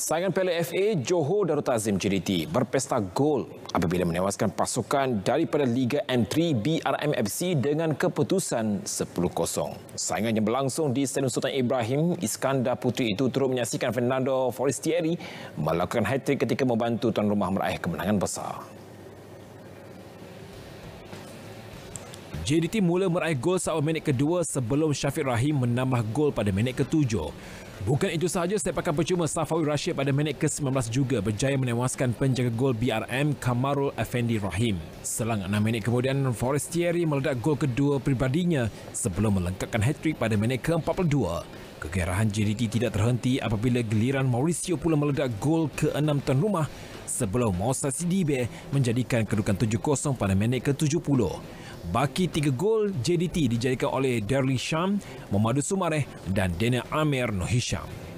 Saingan Piala FA Johor Darul Tazim JDT berpesta gol apabila menewaskan pasukan daripada Liga M3 BRM FC dengan keputusan 10-0. Saingan yang berlangsung di Stadium Sultan Ibrahim Iskandar Putri itu turut menyaksikan Fernando Forestieri melakukan hat-trick ketika membantu tuan rumah meraih kemenangan besar. JDT mula meraih gol sawah minit kedua sebelum Syafiq Rahim menambah gol pada minit ketujuh. Bukan itu sahaja, sepakan percuma Safawi Rashid pada minit ke-19 juga berjaya menewaskan penjaga gol BRM Kamarul Effendi Rahim. Selang 6 minit kemudian, Forestieri meledak gol kedua pribadinya sebelum melengkapkan hat-trick pada minit ke-42. Kegerahan JDT tidak terhenti apabila geliran Mauricio pula meledak gol ke-6 tuan rumah sebelum Mosa Sidibe menjadikan kedudukan 7-0 pada minit ke-70. Baki tiga gol JDT dijadikan oleh Derli Syam, Muhammad Sumareh dan Daniel Amir Nohisham.